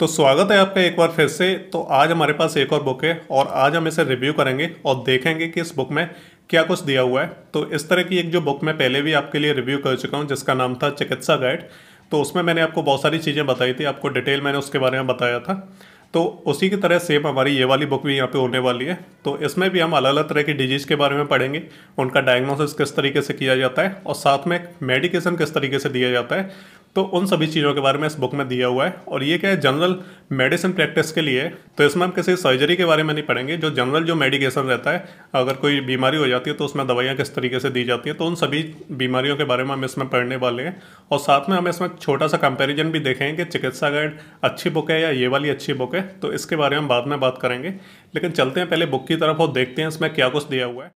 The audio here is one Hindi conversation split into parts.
तो स्वागत है आपका एक बार फिर से तो आज हमारे पास एक और बुक है और आज हम इसे रिव्यू करेंगे और देखेंगे कि इस बुक में क्या कुछ दिया हुआ है तो इस तरह की एक जो बुक मैं पहले भी आपके लिए रिव्यू कर चुका हूँ जिसका नाम था चिकित्सा गाइड तो उसमें मैंने आपको बहुत सारी चीज़ें बताई थी आपको डिटेल मैंने उसके बारे में बताया था तो उसी की तरह सेम हमारी ये वाली बुक भी यहाँ पे होने वाली है तो इसमें भी हम अलग अलग तरह की डिजीज़ के बारे में पढ़ेंगे उनका डायग्नोसिस किस तरीके से किया जाता है और साथ में मेडिकेशन किस तरीके से दिया जाता है तो उन सभी चीज़ों के बारे में इस बुक में दिया हुआ है और ये क्या है जनरल मेडिसिन प्रैक्टिस के लिए तो इसमें हम किसी सर्जरी के बारे में नहीं पढ़ेंगे जो जनरल जो मेडिकेशन रहता है अगर कोई बीमारी हो जाती है तो उसमें दवाइयाँ किस तरीके से दी जाती है तो उन सभी बीमारियों के बारे में हम इसमें पढ़ने वाले हैं और साथ में हम इसमें छोटा सा कंपेरिजन भी देखेंगे कि चिकित्सा गाइड अच्छी बुक है या ये वाली अच्छी बुक है तो इसके बारे में हम बाद में बात करेंगे लेकिन चलते हैं पहले बुक की तरफ और देखते हैं इसमें क्या कुछ दिया हुआ है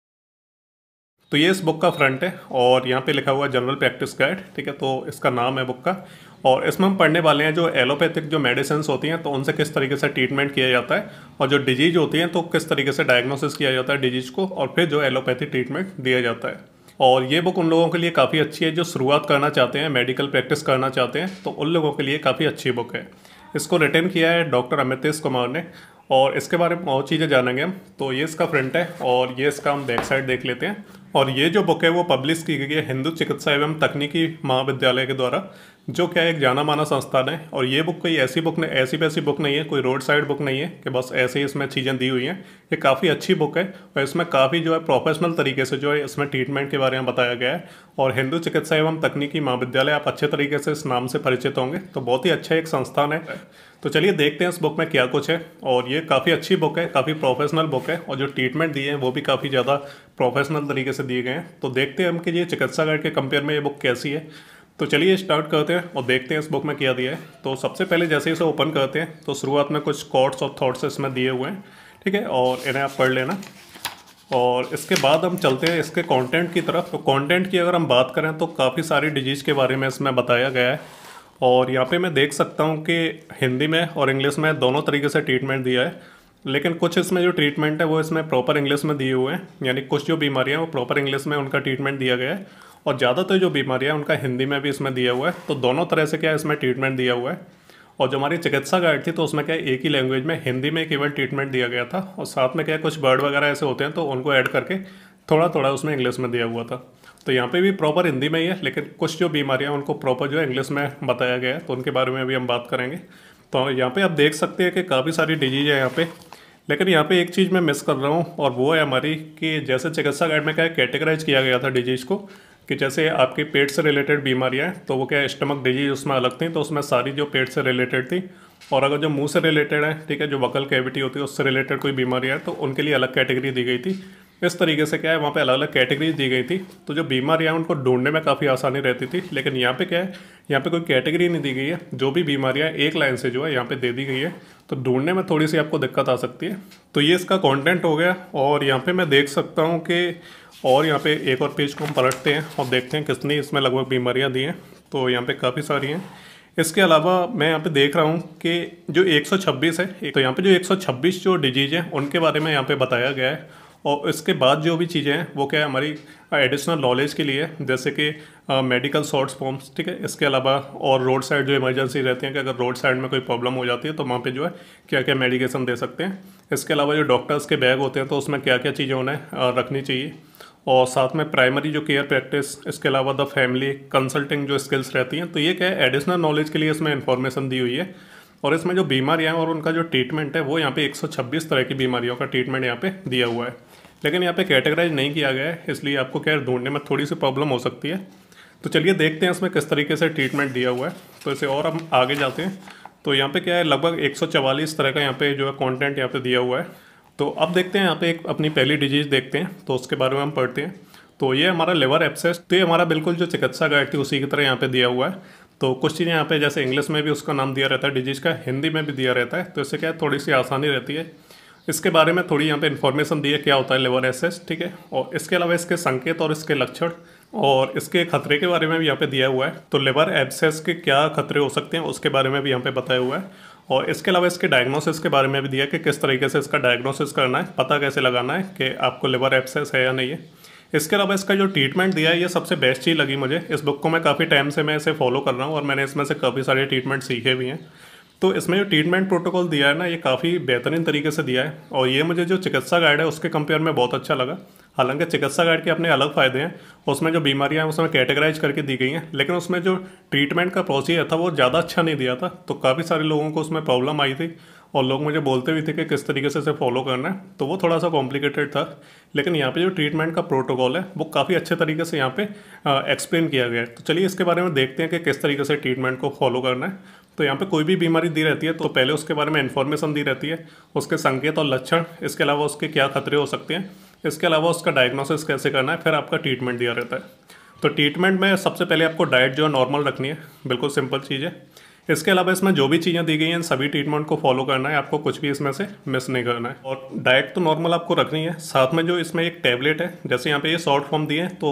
तो ये इस बुक का फ्रंट है और यहाँ पे लिखा हुआ जनरल प्रैक्टिस गाइड ठीक है तो इसका नाम है बुक का और इसमें हम पढ़ने वाले हैं जो एलोपैथिक जो मेडिसिन होती हैं तो उनसे किस तरीके से ट्रीटमेंट किया जाता है और जो डिजीज होती है तो किस तरीके से डायग्नोसिस किया जाता है डिजीज को और फिर जो एलोपैथी ट्रीटमेंट दिया जाता है और ये बुक उन लोगों के लिए काफ़ी अच्छी है जो शुरुआत करना चाहते हैं मेडिकल प्रैक्टिस करना चाहते हैं तो उन लोगों के लिए काफ़ी अच्छी बुक है इसको रिटर्न किया है डॉक्टर अमितेश कुमार ने और इसके बारे में बहुत चीज़ें जानेंगे हम तो ये इसका फ्रंट है और ये इसका हम बैक साइड देख लेते हैं और ये जो बुक है वो पब्लिश की गई है हिंदू चिकित्सा एवं तकनीकी महाविद्यालय के द्वारा जो क्या है एक जाना माना संस्थान है और ये बुक कोई ऐसी बुक नहीं ऐसी वैसी बुक नहीं है कोई रोड साइड बुक नहीं है कि बस ऐसे ही इसमें चीज़ें दी हुई हैं ये काफ़ी अच्छी बुक है और इसमें काफ़ी जो है प्रोफेशनल तरीके से जो है इसमें ट्रीटमेंट के बारे में बताया गया है और हिंदू चिकित्सा एवं तकनीकी महाविद्यालय आप अच्छे तरीके से इस नाम से परिचित होंगे तो बहुत ही अच्छा एक संस्थान है तो चलिए देखते हैं इस बुक में क्या कुछ है और ये काफ़ी अच्छी बुक है काफ़ी प्रोफेशनल बुक है और जो ट्रीटमेंट दिए हैं वो भी काफ़ी ज़्यादा प्रोफेशनल तरीके से दिए गए हैं तो देखते हैं हम कि ये चिकित्सागढ़ के कंपेयर में ये बुक कैसी है तो चलिए स्टार्ट करते हैं और देखते हैं इस बुक में क्या दिया है तो सबसे पहले जैसे इसे ओपन करते हैं तो शुरुआत में कुछ कॉट्स और थाट्स इसमें दिए हुए हैं ठीक है और इन्हें आप पढ़ लेना और इसके बाद हम चलते हैं इसके कंटेंट की तरफ तो कंटेंट की अगर हम बात करें तो काफ़ी सारी डिजीज़ के बारे में इसमें बताया गया है और यहाँ पे मैं देख सकता हूँ कि हिंदी में और इंग्लिश में दोनों तरीके से ट्रीटमेंट दिया है लेकिन कुछ इसमें जो ट्रीटमेंट है वो इसमें प्रॉपर इंग्लिश में दिए हुए हैं यानी कुछ जो बीमारियाँ हैं वो प्रॉपर इंग्लिश में उनका ट्रीटमेंट दिया गया है और ज़्यादातर जो बीमारियाँ उनका हिंदी में भी इसमें दिया हुआ है तो दोनों तरह से क्या इसमें ट्रीटमेंट दिया हुआ है और जो हमारी चिकित्सा गाइड थी तो उसमें क्या एक ही लैंग्वेज में हिंदी में केवल ट्रीटमेंट दिया गया था और साथ में क्या कुछ वर्ड वगैरह ऐसे होते हैं तो उनको ऐड करके थोड़ा थोड़ा उसमें इंग्लिश में दिया हुआ था तो यहाँ पे भी प्रॉपर हिंदी में ही है लेकिन कुछ जो बीमारियाँ उनको प्रॉपर जो है इंग्लिश में बताया गया है तो उनके बारे में भी हम बात करेंगे तो यहाँ पर आप देख सकते हैं कि काफ़ी सारी डिजीज है यहाँ पर लेकिन यहाँ पर एक चीज़ मैं मिस कर रहा हूँ और वो है हमारी कि जैसे चिकित्सा गाइड में क्या कैटेगराइज किया गया था डिजीज़ को कि जैसे आपकी पेट से रिलेटेड बीमारियाँ हैं तो वो क्या स्टमक डिजीज उसमें अलग थी तो उसमें सारी जो पेट से रिलेटेड थी और अगर जो मुंह से रिलेटेड है ठीक है जो वकल कैविटी होती है उससे रिलेटेड कोई बीमारी है तो उनके लिए अलग कैटेगरी दी गई थी इस तरीके से क्या है वहाँ पे अलग अलग कैटेगरीज दी गई थी तो जो बीमारियाँ उनको ढूंढने में काफ़ी आसानी रहती थी लेकिन यहाँ पे क्या है यहाँ पे कोई कैटेगरी नहीं दी गई है जो भी बीमारियाँ एक लाइन से जो है यहाँ पे दे दी गई है तो ढूंढने में थोड़ी सी आपको दिक्कत आ सकती है तो ये इसका कॉन्टेंट हो गया और यहाँ पर मैं देख सकता हूँ कि और यहाँ पर एक और पेज को हम पलटते हैं और देखते हैं कितनी इसमें लगभग बीमारियाँ दी हैं तो यहाँ पर काफ़ी सारी हैं इसके अलावा मैं यहाँ पे देख रहा हूँ कि जो 126 है तो यहाँ पे जो 126 जो डिजीज़ हैं उनके बारे में यहाँ पे बताया गया है और इसके बाद जो भी चीज़ें हैं वो क्या है हमारी एडिशनल नॉलेज के लिए जैसे कि मेडिकल शॉर्ट्स फॉर्म्स ठीक है इसके अलावा और रोड साइड जो इमरजेंसी रहती हैं कि अगर रोड साइड में कोई प्रॉब्लम हो जाती है तो वहाँ पे जो है क्या क्या मेडिकेशन दे सकते हैं इसके अलावा जो डॉक्टर्स के बैग होते हैं तो उसमें क्या क्या चीज़ें उन्हें रखनी चाहिए और साथ में प्राइमरी जो केयर प्रैक्टिस इसके अलावा द फैमिली कंसल्टिंग जो स्किल्स रहती हैं तो ये क्या है एडिशनल नॉलेज के लिए इसमें इन्फॉर्मेशन दी हुई है और इसमें जो बीमारियाँ हैं और उनका जो ट्रीटमेंट है वो यहाँ पे 126 तरह की बीमारियों का ट्रीटमेंट यहाँ पे दिया हुआ है लेकिन यहाँ पे कैटेगराइज नहीं किया गया है इसलिए आपको क्या ढूंढने में थोड़ी सी प्रॉब्लम हो सकती है तो चलिए देखते हैं इसमें किस तरीके से ट्रीटमेंट दिया हुआ है तो इसे और हम आगे जाते हैं तो यहाँ पे क्या है लगभग एक तरह का यहाँ पे जो है कॉन्टेंट यहाँ पे दिया हुआ है तो अब देखते हैं यहाँ पे एक अपनी पहली डिजीज़ देखते हैं तो उसके बारे में हम पढ़ते हैं तो ये हमारा लिवर एप्सेस तो ये हमारा बिल्कुल जो चिकित्सा गाइड थी उसी की तरह यहाँ पे दिया हुआ है तो कुछ चीज़ें यहाँ पे जैसे इंग्लिश में भी उसका नाम दिया रहता है डिजीज़ का हिंदी में भी दिया रहता है तो इससे क्या है थोड़ी सी आसानी रहती है इसके बारे में थोड़ी यहाँ पे इन्फॉर्मेशन दी है क्या होता है लेवर एसेस ठीक है और इसके अलावा इसके संकेत और इसके लक्षण और इसके खतरे के बारे में भी यहाँ पे दिया हुआ है तो लिवर एबसेस के क्या खतरे हो सकते हैं उसके बारे में भी यहाँ पे बताया हुआ है और इसके अलावा इसके डायग्नोसिस के बारे में भी दिया कि किस तरीके से इसका डायग्नोसिस करना है पता कैसे लगाना है कि आपको लिवर एबसेस है या नहीं है इसके अलावा इसका जो ट्रीटमेंट दिया है ये सबसे बेस्ट चीज़ लगी मुझे इस बुक को मैं काफ़ी टाइम से मैं इसे फॉलो कर रहा हूँ और मैंने इसमें से काफ़ी सारे ट्रीटमेंट सीखे भी हैं तो इसमें जो ट्रीटमेंट प्रोटोकॉल दिया है ना ये काफ़ी बेहतरीन तरीके से दिया है और ये मुझे जो चिकित्सा गाइड है उसके कंपेयर में बहुत अच्छा लगा हालांकि चिकित्सा गाइड के अपने अलग फ़ायदे हैं उसमें जो बीमारियां हैं उसमें कैटेगराइज करके दी गई हैं लेकिन उसमें जो ट्रीटमेंट का प्रोसीजर था वो ज़्यादा अच्छा नहीं दिया था तो काफ़ी सारे लोगों को उसमें प्रॉब्लम आई थी और लोग मुझे बोलते भी थे कि किस तरीके से इसे फॉलो करना है तो वो थोड़ा सा कॉम्प्लिकेटेड था लेकिन यहाँ पे जो ट्रीटमेंट का प्रोटोकॉल है वो काफ़ी अच्छे तरीके से यहाँ पे एक्सप्लेन किया गया है तो चलिए इसके बारे में देखते हैं कि किस तरीके से ट्रीटमेंट को फॉलो करना है तो यहाँ पे कोई भी बीमारी दी रहती है तो पहले उसके बारे में इन्फॉर्मेशन दी रहती है उसके संकेत और लक्षण इसके अलावा उसके क्या खतरे हो सकते हैं इसके अलावा उसका डायग्नोसिस कैसे करना है फिर आपका ट्रीटमेंट दिया रहता है तो ट्रीटमेंट में सबसे पहले आपको डाइट जो है नॉर्मल रखनी है बिल्कुल सिंपल चीज़ है इसके अलावा इसमें जो भी चीज़ें दी गई हैं सभी ट्रीटमेंट को फॉलो करना है आपको कुछ भी इसमें से मिस नहीं करना है और डाइट तो नॉर्मल आपको रखनी है साथ में जो इसमें एक टैबलेट है जैसे यहाँ पे ये शॉर्ट फॉर्म दिए हैं तो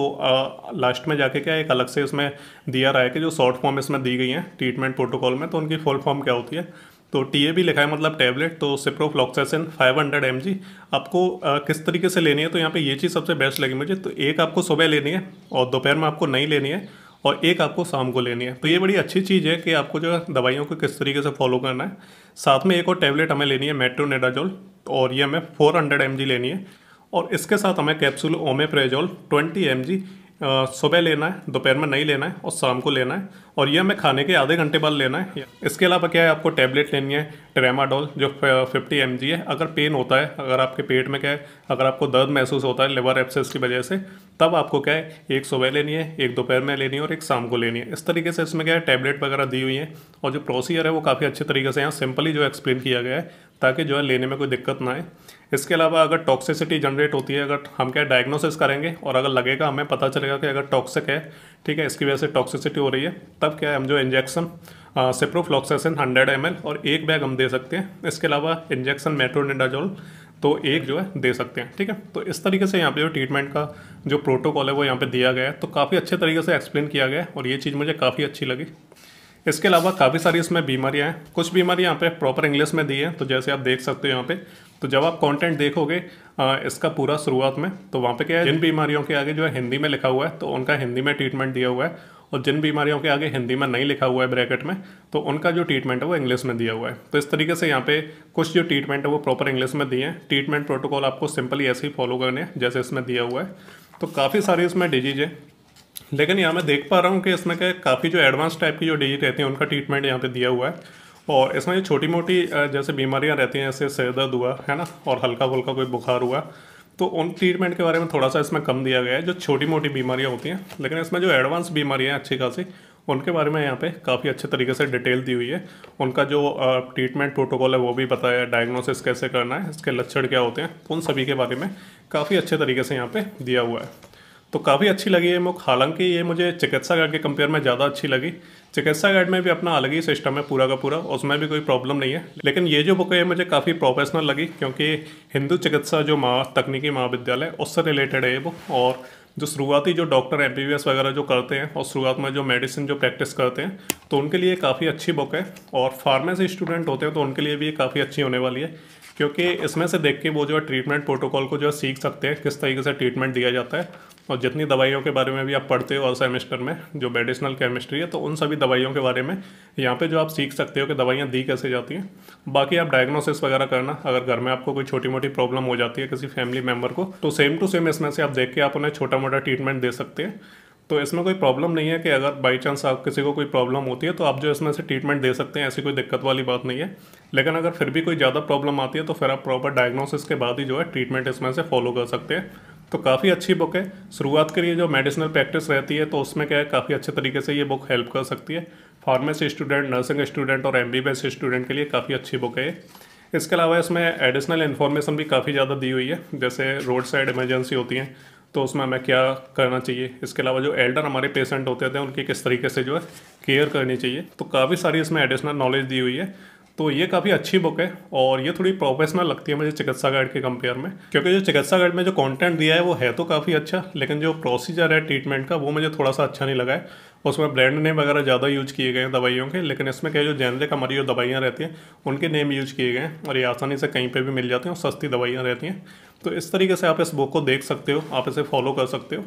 लास्ट में जाके क्या एक अलग से इसमें दिया रहा है कि जो शॉर्ट फॉर्म इसमें दी गई हैं ट्रीटमेंट प्रोटोकॉल में तो उनकी फुल फॉर्म क्या होती है तो टी ए भी लिखा है मतलब टैबलेट तो सिप्रोफ्लॉक्सेसिन 500 हंड्रेड एम जी आपको आ, किस तरीके से लेनी है तो यहाँ पे ये चीज़ सबसे बेस्ट लगी मुझे तो एक आपको सुबह लेनी है और दोपहर में आपको नहीं लेनी है और एक आपको शाम को लेनी है तो ये बड़ी अच्छी चीज़ है कि आपको जो है दवाइयों को किस तरीके से फॉलो करना है साथ में एक और टैबलेट हमें लेनी है मेट्रोनेडाजोल और ये हमें 400 हंड्रेड लेनी है और इसके साथ हमें कैप्सूल ओमेप्रेजोल ट्वेंटी एम सुबह लेना है दोपहर में नहीं लेना है और शाम को लेना है और यह हमें खाने के आधे घंटे बाद लेना है इसके अलावा क्या है आपको टैबलेट लेनी है ट्रेमाडोल जो 50 एम है अगर पेन होता है अगर आपके पेट में क्या है अगर आपको दर्द महसूस होता है लिवर एप्सेस की वजह से तब आपको क्या है एक सुबह लेनी है एक दोपहर में लेनी है और एक शाम को लेनी है इस तरीके से इसमें क्या है टैबलेट वगैरह दी हुई है और जो प्रोसीजर है वो काफ़ी अच्छे तरीके से यहाँ सिंपली जो एक्सप्लेन किया गया है ताकि जो है लेने में कोई दिक्कत ना आए इसके अलावा अगर टॉक्सिसिटी जनरेट होती है अगर हम क्या डायग्नोसिस करेंगे और अगर लगेगा हमें पता चलेगा कि अगर टॉक्सिक है ठीक है इसकी वजह से टॉक्सिसिटी हो रही है तब क्या है हम जो इंजेक्शन सिप्रोफ्लॉक्सेसिन हंड्रेड एम और एक बैग हम दे सकते हैं इसके अलावा इंजेक्शन मेट्रोनिडाजोल तो एक जो है दे सकते हैं ठीक है तो इस तरीके से यहाँ पे जो ट्रीटमेंट का जो प्रोटोकॉल है वो यहाँ पे दिया गया है तो काफ़ी अच्छे तरीके से एक्सप्लेन किया गया है और ये चीज़ मुझे काफ़ी अच्छी लगी इसके अलावा काफ़ी सारी इसमें बीमारियाँ हैं कुछ बीमारियाँ यहाँ पे प्रॉपर इंग्लिश में दी है तो जैसे आप देख सकते हो यहाँ पे तो जब आप कंटेंट देखोगे इसका पूरा शुरुआत में तो वहाँ पे क्या है जिन बीमारियों के आगे जो है हिंदी में लिखा हुआ है तो उनका हिंदी में ट्रीटमेंट दिया हुआ है और जिन बीमारियों के आगे हिंदी में नहीं लिखा हुआ है ब्रैकेट में तो उनका जो ट्रीटमेंट है वो इंग्लिश में दिया हुआ है तो इस तरीके से यहाँ पे कुछ जो ट्रीटमेंट है वो प्रॉपर इंग्लिश में दिए हैं ट्रीटमेंट प्रोटोकॉल आपको सिंपली ऐसे ही फॉलो करने हैं जैसे इसमें दिया हुआ है तो काफ़ी सारी इसमें डिजीज है लेकिन यहाँ मैं देख पा रहा हूँ कि इसमें क्या काफ़ी जो एडवांस टाइप की जो डिजीज रहती हैं उनका ट्रीटमेंट यहाँ पे दिया हुआ है और इसमें जो छोटी मोटी जैसे बीमारियाँ रहती हैं जैसे सिर दर्द हुआ है ना और हल्का फुल्का कोई बुखार हुआ तो उन ट्रीटमेंट के बारे में थोड़ा सा इसमें कम दिया गया है जो छोटी मोटी बीमारियाँ होती हैं लेकिन इसमें जो एडवांस बीमारियाँ हैं अच्छी खासी उनके बारे में यहाँ पे काफ़ी अच्छे तरीके से डिटेल दी हुई है उनका जो ट्रीटमेंट प्रोटोकॉल है वो भी बताया है डायग्नोसिस कैसे करना है इसके लक्षण क्या होते हैं उन सभी के बारे में काफ़ी अच्छे तरीके से यहाँ पे दिया हुआ है तो काफ़ी अच्छी लगी ये बुक हालांकि ये मुझे चिकित्सा गाइड के कंपेयर में ज़्यादा अच्छी लगी चिकित्सा गाइड में भी अपना अलग ही सिस्टम है पूरा का पूरा उसमें भी कोई प्रॉब्लम नहीं है लेकिन ये जो बुक है मुझे काफ़ी प्रोफेशनल लगी क्योंकि हिंदू चिकित्सा जो महा तकनीकी महाविद्यालय उससे रिलेटेड है ये बुक और जो शुरुआती जो डॉक्टर एम वगैरह जो करते हैं और शुरुआत में जो मेडिसिन जो प्रैक्टिस करते हैं तो उनके लिए काफ़ी अच्छी बुक है और फार्मेसी स्टूडेंट होते हैं तो उनके लिए भी ये काफ़ी अच्छी होने वाली है क्योंकि इसमें से देख के वो जो है ट्रीटमेंट प्रोटोकॉल को जो है सीख सकते हैं किस तरीके से ट्रीटमेंट दिया जाता है और जितनी दवाइयों के बारे में भी आप पढ़ते हो और सेमेस्टर में जो मेडिसिनल केमिस्ट्री है तो उन सभी दवाइयों के बारे में यहाँ पे जो आप सीख सकते हो कि दवाइयाँ दी कैसे जाती हैं बाकी आप डायग्नोसिस वगैरह करना अगर घर में आपको कोई छोटी मोटी प्रॉब्लम हो जाती है किसी फैमिली मेम्बर को तो सेम टू सेम इसमें से आप देख के आप उन्हें छोटा मोटा ट्रीटमेंट दे सकते हैं तो इसमें कोई प्रॉब्लम नहीं है कि अगर बाई चांस आप किसी को कोई प्रॉब्लम होती है तो आप जो इसमें से ट्रीटमेंट दे सकते हैं ऐसी कोई दिक्कत वाली बात नहीं है लेकिन अगर फिर भी कोई ज़्यादा प्रॉब्लम आती है तो फिर आप प्रॉपर डायग्नोसिस के बाद ही जो है ट्रीटमेंट इसमें से फॉलो कर सकते हैं तो काफ़ी अच्छी बुक है शुरुआत के लिए जो मेडिसिनल प्रैक्टिस रहती है तो उसमें क्या है काफ़ी अच्छे तरीके से ये बुक हेल्प कर सकती है फार्मेसी स्टूडेंट नर्सिंग स्टूडेंट और एम स्टूडेंट के लिए काफ़ी अच्छी बुक है इसके अलावा इसमें एडिशनल इन्फॉर्मेशन भी काफ़ी ज़्यादा दी हुई है जैसे रोड साइड इमरजेंसी होती हैं तो उसमें हमें क्या करना चाहिए इसके अलावा जो एल्डर हमारे पेशेंट होते थे उनकी किस तरीके से जो है केयर करनी चाहिए तो काफ़ी सारी इसमें एडिशनल नॉलेज दी हुई है तो ये काफ़ी अच्छी बुक है और ये थोड़ी प्रोफेशनल लगती है मुझे चिकित्सा गाइड के कंपेयर में क्योंकि जो चिकित्सा गाइड में जो कंटेंट दिया है वो है तो काफ़ी अच्छा लेकिन जो प्रोसीजर है ट्रीटमेंट का वो मुझे थोड़ा सा अच्छा नहीं लगा है उसमें ब्रांड नेम वगैरह ज़्यादा यूज किए गए हैं दवाइयों के लेकिन इसमें क्या जो जेनरिक हमारी जो दवाइयाँ रहती हैं उनके नेम यूज किए गए हैं और ये आसानी से कहीं पर भी मिल जाते हैं और सस्ती दवाइयाँ रहती हैं तो इस तरीके से आप इस बुक को देख सकते हो आप इसे फॉलो कर सकते हो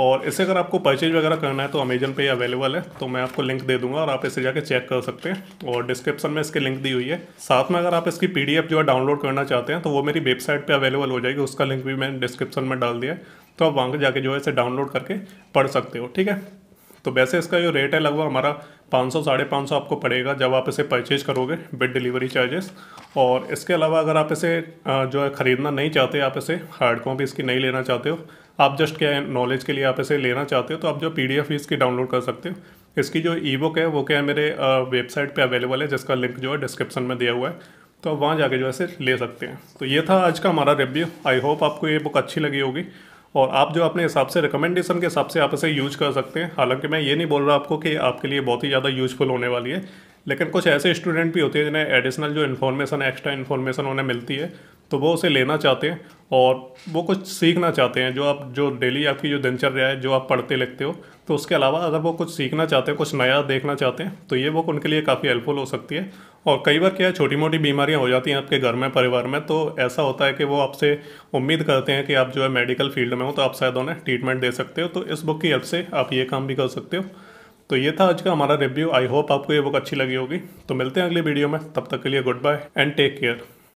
और इसे अगर आपको परचेज वगैरह करना है तो अमेजन पे अवेलेबल है तो मैं आपको लिंक दे दूंगा और आप इसे जाके चेक कर सकते हैं और डिस्क्रिप्शन में इसकी लिंक दी हुई है साथ में अगर आप इसकी पी जो है डाउनलोड करना चाहते हैं तो वो मेरी वेबसाइट पर अवेलेबल हो जाएगी उसका लिंक भी मैंने डिस्क्रिप्शन में डाल दिया तो आप वहाँ जाके जो है इसे डाउनलोड करके पढ़ सकते हो ठीक है तो वैसे इसका जो रेट है लगभग हमारा पाँच सौ साढ़े पाँच सौ आपको पड़ेगा जब आप इसे परचेज करोगे विद डिलीवरी चार्जेस और इसके अलावा अगर आप इसे जो है ख़रीदना नहीं चाहते आप इसे हार्ड कॉपी इसकी नहीं लेना चाहते हो आप जस्ट क्या है नॉलेज के लिए आप इसे लेना चाहते हो तो आप जो पी डी एफ इसकी डाउनलोड कर सकते हो इसकी जो ई बुक है वो क्या है मेरे वेबसाइट पे अवेलेबल है जिसका लिंक जो है डिस्क्रिप्शन में दिया हुआ है तो आप वहाँ जाके जो है इसे ले सकते हैं तो ये था आज का हमारा रिव्यू आई होप आपको ये बुक अच्छी लगी होगी और आप जो अपने हिसाब से रिकमेंडेशन के हिसाब से आप इसे यूज कर सकते हैं हालांकि मैं ये नहीं बोल रहा आपको कि आपके लिए बहुत ही ज़्यादा यूजफुल होने वाली है लेकिन कुछ ऐसे स्टूडेंट भी होते हैं जिन्हें एडिशनल जो इन्फॉर्मेशन एक्स्ट्रा इन्फॉर्मेशन उन्हें मिलती है तो वो उसे लेना चाहते हैं और वो कुछ सीखना चाहते हैं जो आप जो डेली आपकी जो दिनचर्या है जो आप पढ़ते लिखते हो तो उसके अलावा अगर वो कुछ सीखना चाहते हैं कुछ नया देखना चाहते हैं तो ये बुक उनके लिए काफ़ी हेल्पफुल हो सकती है और कई बार क्या है छोटी मोटी बीमारियां हो जाती हैं आपके घर में परिवार में तो ऐसा होता है कि वो आपसे उम्मीद करते हैं कि आप जो है मेडिकल फील्ड में हो तो आप शायद उन्हें ट्रीटमेंट दे सकते हो तो इस बुक की हेल्प से आप ये काम भी कर सकते हो तो ये था आज का हमारा रिव्यू आई होप आपको ये बुक अच्छी लगी होगी तो मिलते हैं अगले वीडियो में तब तक के लिए goodbye and take care